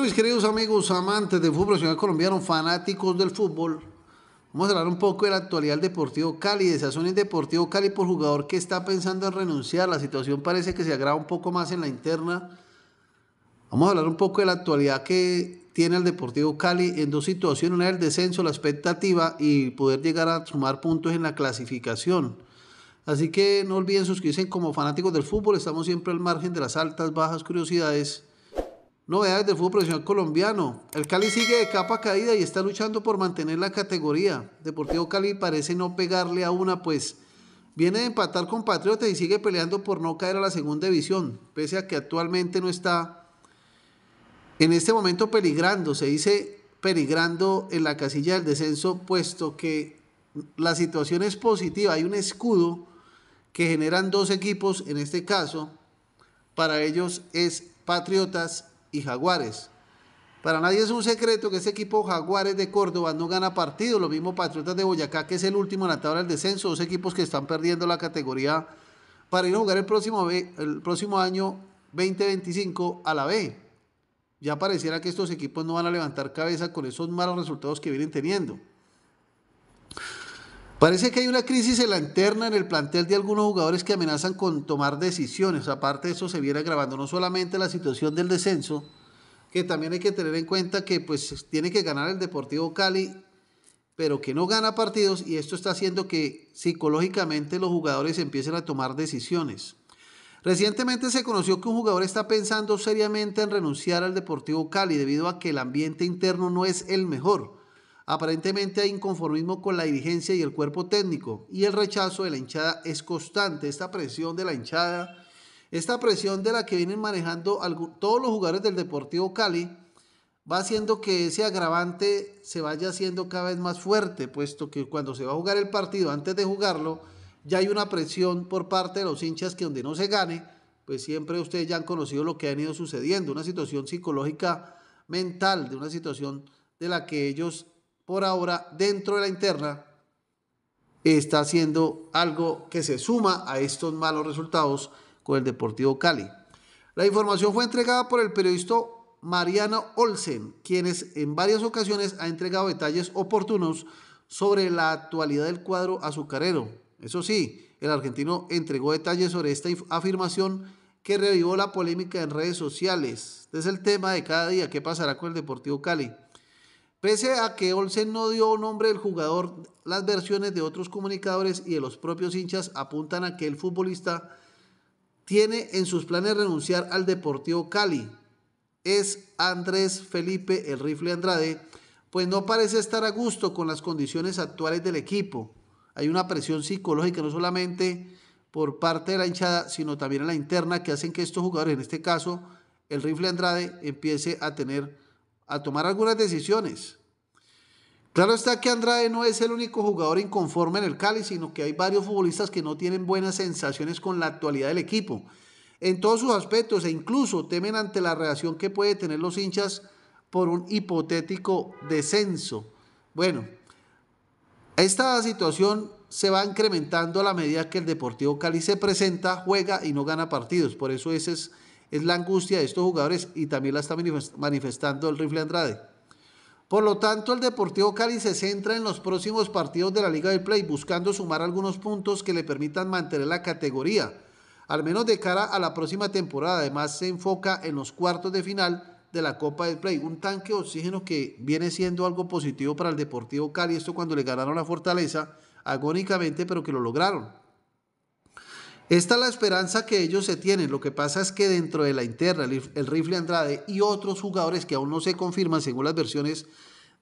mis queridos amigos amantes del fútbol nacional colombiano, fanáticos del fútbol, vamos a hablar un poco de la actualidad del Deportivo Cali, de Sazón el Deportivo Cali por jugador que está pensando en renunciar. La situación parece que se agrava un poco más en la interna. Vamos a hablar un poco de la actualidad que tiene el Deportivo Cali en dos situaciones, una es el descenso, la expectativa y poder llegar a sumar puntos en la clasificación. Así que no olviden suscribirse como fanáticos del fútbol, estamos siempre al margen de las altas, bajas, curiosidades Novedades del fútbol profesional colombiano. El Cali sigue de capa caída y está luchando por mantener la categoría. Deportivo Cali parece no pegarle a una, pues viene de empatar con Patriotas y sigue peleando por no caer a la segunda división, pese a que actualmente no está en este momento peligrando, se dice peligrando en la casilla del descenso, puesto que la situación es positiva, hay un escudo que generan dos equipos, en este caso, para ellos es Patriotas y Jaguares. Para nadie es un secreto que ese equipo Jaguares de Córdoba no gana partido, lo mismo Patriotas de Boyacá, que es el último en la tabla del descenso, dos equipos que están perdiendo la categoría para ir a jugar el próximo, el próximo año 2025 a la B. Ya pareciera que estos equipos no van a levantar cabeza con esos malos resultados que vienen teniendo. Parece que hay una crisis en la interna en el plantel de algunos jugadores que amenazan con tomar decisiones. Aparte de eso, se viene agravando no solamente la situación del descenso, que también hay que tener en cuenta que pues tiene que ganar el Deportivo Cali, pero que no gana partidos y esto está haciendo que psicológicamente los jugadores empiecen a tomar decisiones. Recientemente se conoció que un jugador está pensando seriamente en renunciar al Deportivo Cali debido a que el ambiente interno no es el mejor. Aparentemente hay inconformismo con la dirigencia y el cuerpo técnico y el rechazo de la hinchada es constante. Esta presión de la hinchada, esta presión de la que vienen manejando todos los jugadores del Deportivo Cali, va haciendo que ese agravante se vaya haciendo cada vez más fuerte, puesto que cuando se va a jugar el partido, antes de jugarlo, ya hay una presión por parte de los hinchas que donde no se gane, pues siempre ustedes ya han conocido lo que ha ido sucediendo, una situación psicológica mental, de una situación de la que ellos por ahora dentro de la interna está haciendo algo que se suma a estos malos resultados con el Deportivo Cali. La información fue entregada por el periodista Mariano Olsen, quienes en varias ocasiones ha entregado detalles oportunos sobre la actualidad del cuadro azucarero. Eso sí, el argentino entregó detalles sobre esta afirmación que revivó la polémica en redes sociales. Este es el tema de cada día, ¿qué pasará con el Deportivo Cali? Pese a que Olsen no dio nombre del jugador, las versiones de otros comunicadores y de los propios hinchas apuntan a que el futbolista tiene en sus planes renunciar al Deportivo Cali. Es Andrés Felipe el Rifle Andrade, pues no parece estar a gusto con las condiciones actuales del equipo. Hay una presión psicológica no solamente por parte de la hinchada, sino también en la interna que hacen que estos jugadores, en este caso el Rifle Andrade, empiece a tener a tomar algunas decisiones. Claro está que Andrade no es el único jugador inconforme en el Cali, sino que hay varios futbolistas que no tienen buenas sensaciones con la actualidad del equipo, en todos sus aspectos, e incluso temen ante la reacción que puede tener los hinchas por un hipotético descenso. Bueno, esta situación se va incrementando a la medida que el Deportivo Cali se presenta, juega y no gana partidos. Por eso ese es es la angustia de estos jugadores y también la está manifestando el rifle Andrade. Por lo tanto, el Deportivo Cali se centra en los próximos partidos de la Liga del Play, buscando sumar algunos puntos que le permitan mantener la categoría, al menos de cara a la próxima temporada. Además, se enfoca en los cuartos de final de la Copa del Play, un tanque de oxígeno que viene siendo algo positivo para el Deportivo Cali, esto cuando le ganaron la fortaleza, agónicamente, pero que lo lograron. Esta es la esperanza que ellos se tienen. Lo que pasa es que dentro de la interna, el rifle Andrade y otros jugadores que aún no se confirman, según las versiones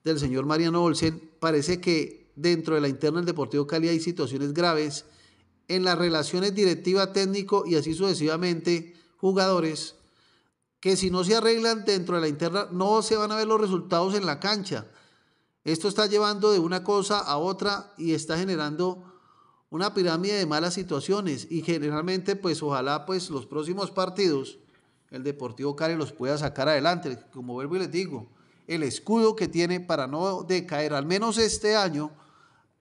del señor Mariano Olsen, parece que dentro de la interna del Deportivo Cali hay situaciones graves en las relaciones directiva técnico y así sucesivamente jugadores que si no se arreglan dentro de la interna no se van a ver los resultados en la cancha. Esto está llevando de una cosa a otra y está generando una pirámide de malas situaciones y generalmente pues ojalá pues los próximos partidos el Deportivo Cali los pueda sacar adelante. Como vuelvo y les digo, el escudo que tiene para no decaer al menos este año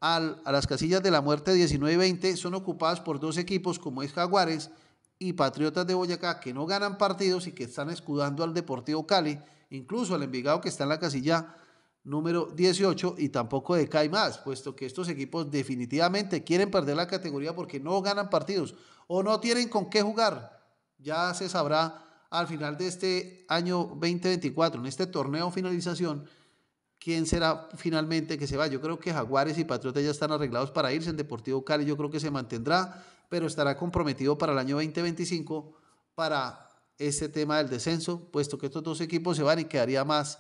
a las casillas de la muerte 19 20 son ocupadas por dos equipos como es Jaguares y Patriotas de Boyacá que no ganan partidos y que están escudando al Deportivo Cali, incluso al Envigado que está en la casilla número 18 y tampoco decae más, puesto que estos equipos definitivamente quieren perder la categoría porque no ganan partidos o no tienen con qué jugar. Ya se sabrá al final de este año 2024, en este torneo finalización, quién será finalmente que se va. Yo creo que Jaguares y Patriotas ya están arreglados para irse. En Deportivo Cali yo creo que se mantendrá, pero estará comprometido para el año 2025 para este tema del descenso, puesto que estos dos equipos se van y quedaría más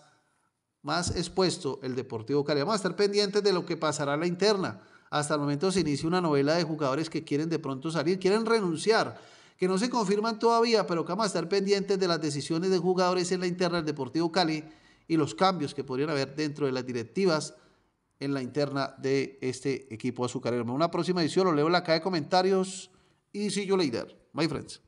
más expuesto el Deportivo Cali. Vamos a estar pendientes de lo que pasará en la interna. Hasta el momento se inicia una novela de jugadores que quieren de pronto salir, quieren renunciar, que no se confirman todavía, pero que vamos a estar pendientes de las decisiones de jugadores en la interna del Deportivo Cali y los cambios que podrían haber dentro de las directivas en la interna de este equipo azucarero. En una próxima edición lo leo en la caja de comentarios y see yo later. My friends.